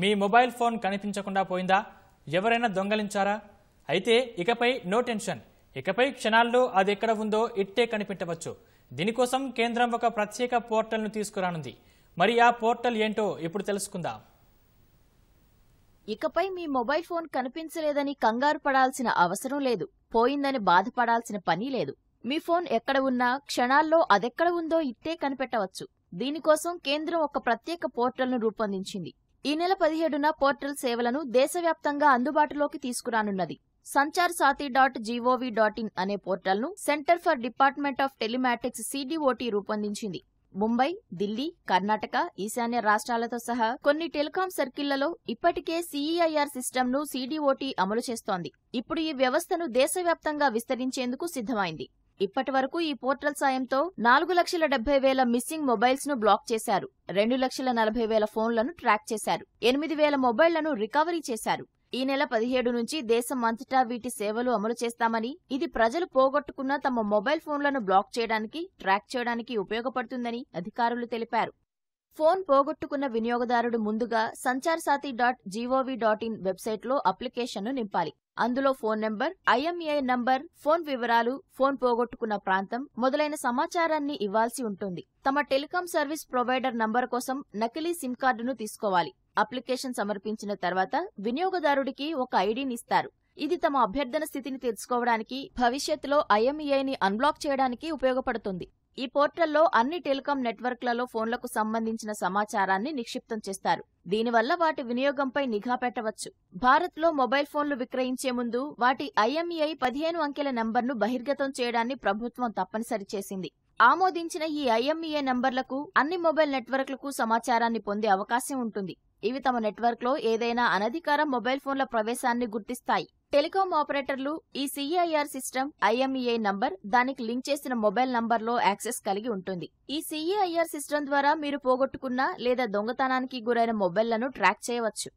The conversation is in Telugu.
మీ మొబైల్ ఫోన్ కనిపించకుండా పోయిందా ఎవరైనా దొంగలించారా అయితే ఇకపై నో టెన్షన్ ఇకపై క్షణాల్లో అది ఎక్కడ ఉందో ఇట్టే కనిపెట్టవచ్చు దీనికోసం కేంద్రం ఒక ప్రత్యేక పోర్టల్ను తీసుకురానుంది మరి ఆ పోర్టల్ ఏంటో ఇప్పుడు తెలుసుకుందాం ఇకపై మీ మొబైల్ ఫోన్ కనిపించలేదని కంగారు పడాల్సిన అవసరం లేదు పోయిందని బాధపడాల్సిన పని లేదు మీ ఫోన్ ఎక్కడ ఉన్నా క్షణాల్లో అదెక్కడ ఉందో ఇట్టే కనిపెట్టవచ్చు దీనికోసం కేంద్రం ఒక ప్రత్యేక పోర్టల్ను రూపొందించింది ఈ నెల పదిహేడున పోర్టల్ సేవలను దేశవ్యాప్తంగా అందుబాటులోకి తీసుకురానున్నది Sanchar Saathi dot GOV dot V dot పోర్టల్ను centre for department of telematics CDOT రూపొందించింది ముంబై ఢిల్లీ కర్ణాటక ఈశాన్య రాష్ట్రాలతో సహా కొన్ని టెలికాం సర్కిళ్లలో ఇప్పటికే సీఈఐఆర్ సిస్టమ్ను సీడీఓటీ అమలు చేస్తోంది ఇప్పుడు ఈ వ్యవస్థను దేశవ్యాప్తంగా విస్తరించేందుకు సిద్ధమైంది ఇప్పటి వరకు ఈ పోర్టల్ సాయంతో నాలుగు లక్షల డెబ్బై వేల మిస్సింగ్ మొబైల్స్ ను బ్లాక్ చేశారు రెండు లక్షల నలభై వేల ఫోన్లను ట్రాక్ చేశారు ఎనిమిది వేల మొబైళ్లను రికవరీ చేశారు ఈ నెల పదిహేడు నుంచి దేశం అంతటా వీటి సేవలు అమలు చేస్తామని ఇది ప్రజలు పోగొట్టుకున్న తమ మొబైల్ ఫోన్లను బ్లాక్ చేయడానికి ట్రాక్ చేయడానికి ఉపయోగపడుతుందని అధికారులు తెలిపారు ఫోన్ పోగొట్టుకున్న వినియోగదారుడు ముందుగా Sanchar Saathi dot GOV dot in వెబ్సైట్లో అప్లికేషన్ను నింపాలి అందులో phone number IMEI number phone వివరాలు ఫోన్ పోగొట్టుకున్న ప్రాంతం మొదలైన సమాచారాన్ని ఇవ్వాల్సి ఉంటుంది తమ టెలికాం సర్వీస్ ప్రొవైడర్ నంబర్ కోసం నకిలీ సిమ్ కార్డును తీసుకోవాలి అప్లికేషన్ సమర్పించిన తర్వాత వినియోగదారుడికి ఒక ఐడిని ఇస్తారు ఇది తమ అభ్యర్థన స్థితిని తెలుసుకోవడానికి భవిష్యత్తులో ఐఎంఈఐని అన్బ్లాక్ చేయడానికి ఉపయోగపడుతుంది ఈ పోర్టల్లో అన్ని టెలికాం నెట్వర్క్లలో ఫోన్లకు సంబంధించిన సమాచారాన్ని నిక్షిప్తం చేస్తారు దీనివల్ల వాటి వినియోగంపై నిఘా పెట్టవచ్చు భారత్లో మొబైల్ ఫోన్లు విక్రయించే ముందు వాటి ఐఎంఈఐ పదిహేను అంకెల నంబర్ను బహిర్గతం చేయడాన్ని ప్రభుత్వం తప్పనిసరి చేసింది ఆమోదించిన ఈ ఐఎంఈఏ నంబర్లకు అన్ని మొబైల్ నెట్వర్క్లకు సమాచారాన్ని పొందే అవకాశం ఉంటుంది ఇవి తమ నెట్వర్క్లో ఏదైనా అనధికార మొబైల్ ఫోన్ల ప్రవేశాన్ని గుర్తిస్తాయి టెలికాం ఆపరేటర్లు ఈ సిఐఆర్ సిస్టమ్ ఐఎంఈఐ నంబర్ దానికి లింక్ చేసిన మొబైల్ నంబర్లో యాక్సెస్ కలిగి ఉంటుంది ఈ సిఐఆర్ సిస్టమ్ ద్వారా మీరు పోగొట్టుకున్న లేదా దొంగతనానికి గురైన మొబైల్లను ట్రాక్ చేయవచ్చు